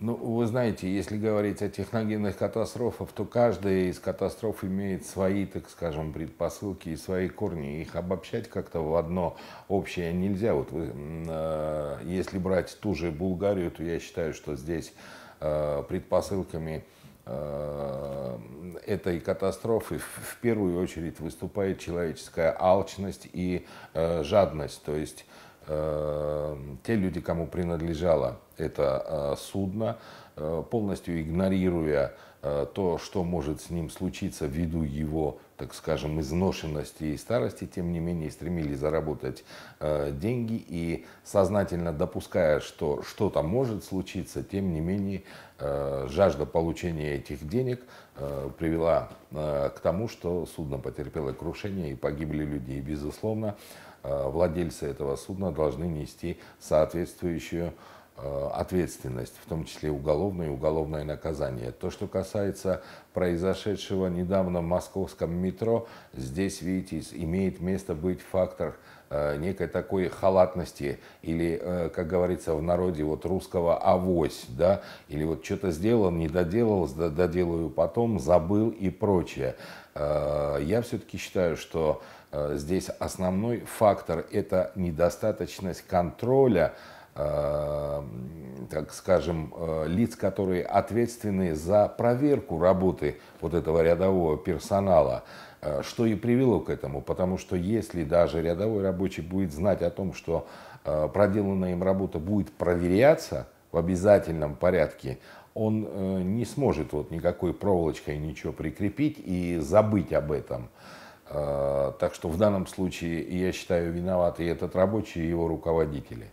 Ну, вы знаете, если говорить о техногенных катастрофах, то каждая из катастроф имеет свои, так скажем, предпосылки и свои корни. Их обобщать как-то в одно общее нельзя. Вот вы, э, если брать ту же Булгарию, то я считаю, что здесь э, предпосылками э, этой катастрофы в первую очередь выступает человеческая алчность и э, жадность, то есть э, те люди, кому принадлежало это а, судно, э, полностью игнорируя э, то, что может с ним случиться ввиду его, так скажем, изношенности и старости, тем не менее стремились заработать э, деньги и сознательно допуская, что что-то может случиться, тем не менее жажда получения этих денег привела к тому, что судно потерпело крушение и погибли люди. И, безусловно, владельцы этого судна должны нести соответствующую Э, ответственность, в том числе уголовное и уголовное наказание. То, что касается произошедшего недавно в московском метро, здесь, видите, имеет место быть фактор э, некой такой халатности или, э, как говорится в народе, вот русского авось, да, или вот что-то сделал, не доделал, доделаю потом, забыл и прочее. Я все-таки считаю, что здесь основной фактор – это недостаточность контроля, Э, так скажем, э, лиц, которые ответственны за проверку работы вот этого рядового персонала, э, что и привело к этому, потому что если даже рядовой рабочий будет знать о том, что проделанная им работа будет проверяться в обязательном порядке, он не сможет вот никакой проволочкой ничего прикрепить и забыть об этом. Так что в данном случае, я считаю, виноваты и этот рабочий, и его руководители.